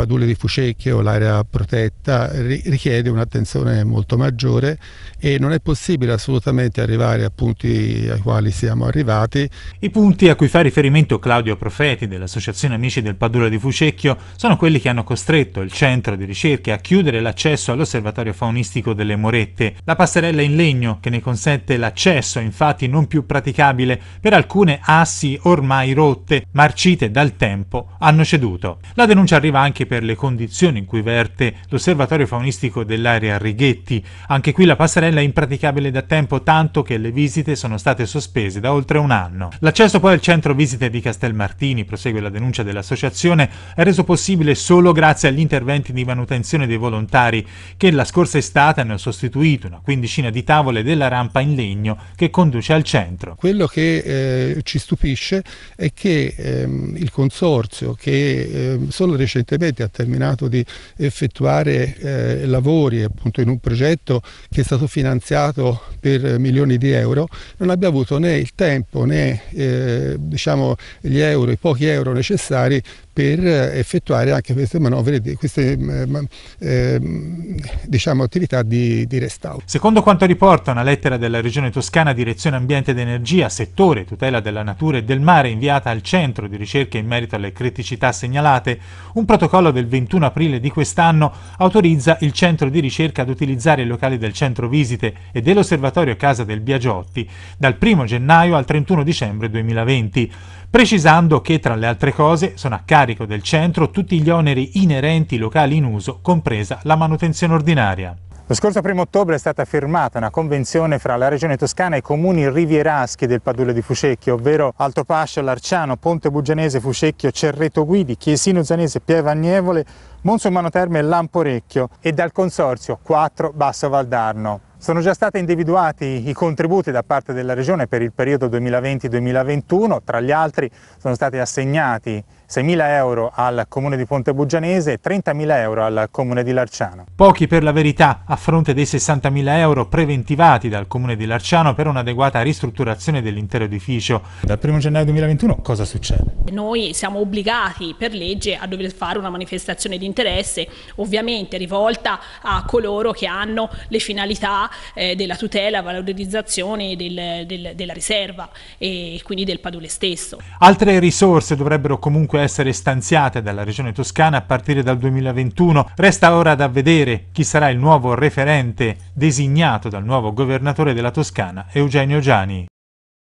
Padule di Fucecchio, l'area protetta, richiede un'attenzione molto maggiore e non è possibile assolutamente arrivare a punti ai quali siamo arrivati. I punti a cui fa riferimento Claudio Profeti dell'Associazione Amici del Padule di Fucecchio sono quelli che hanno costretto il centro di ricerca a chiudere l'accesso all'osservatorio faunistico delle Morette. La passerella in legno che ne consente l'accesso infatti non più praticabile per alcune assi ormai rotte, marcite dal tempo, hanno ceduto. La denuncia arriva anche per le condizioni in cui verte l'osservatorio faunistico dell'area Righetti. Anche qui la passerella è impraticabile da tempo, tanto che le visite sono state sospese da oltre un anno. L'accesso poi al centro visite di Castelmartini, prosegue la denuncia dell'associazione, è reso possibile solo grazie agli interventi di manutenzione dei volontari, che la scorsa estate hanno sostituito una quindicina di tavole della rampa in legno che conduce al centro. Quello che eh, ci stupisce è che ehm, il consorzio che eh, solo recentemente ha terminato di effettuare eh, lavori appunto in un progetto che è stato finanziato per milioni di euro, non abbia avuto né il tempo né eh, diciamo, gli euro, i pochi euro necessari per effettuare anche queste manovre, queste mm, mm, ehm, diciamo, attività di, di restauro. Secondo quanto riporta una lettera della Regione Toscana Direzione Ambiente ed Energia, settore tutela della natura e del mare inviata al centro di ricerca in merito alle criticità segnalate, un protocollo del 21 aprile di quest'anno autorizza il centro di ricerca ad utilizzare i locali del centro visite e dell'osservatorio Casa del Biagiotti dal 1 gennaio al 31 dicembre 2020, precisando che tra le altre cose sono a casa carico del centro tutti gli oneri inerenti locali in uso, compresa la manutenzione ordinaria. Lo scorso 1 ottobre è stata firmata una convenzione fra la Regione Toscana e i comuni rivieraschi del Padule di Fuscecchio, ovvero Altopascio, Larciano, Ponte Bugianese, Fuscecchio, Cerreto Guidi, Chiesino Zanese, Pieve Pievagnevole, Monsumano Terme e Lamporecchio e dal Consorzio 4 Basso Valdarno. Sono già stati individuati i contributi da parte della Regione per il periodo 2020-2021, tra gli altri sono stati assegnati 6.000 euro al comune di Ponte Buggianese e 30.000 euro al comune di Larciano. Pochi per la verità, a fronte dei 60.000 euro preventivati dal comune di Larciano per un'adeguata ristrutturazione dell'intero edificio. Dal 1 gennaio 2021 cosa succede? Noi siamo obbligati per legge a dover fare una manifestazione di interesse, ovviamente rivolta a coloro che hanno le finalità eh, della tutela e valorizzazione del, del, della riserva e quindi del padule stesso. Altre risorse dovrebbero comunque dunque essere stanziate dalla Regione Toscana a partire dal 2021. Resta ora da vedere chi sarà il nuovo referente designato dal nuovo governatore della Toscana, Eugenio Giani.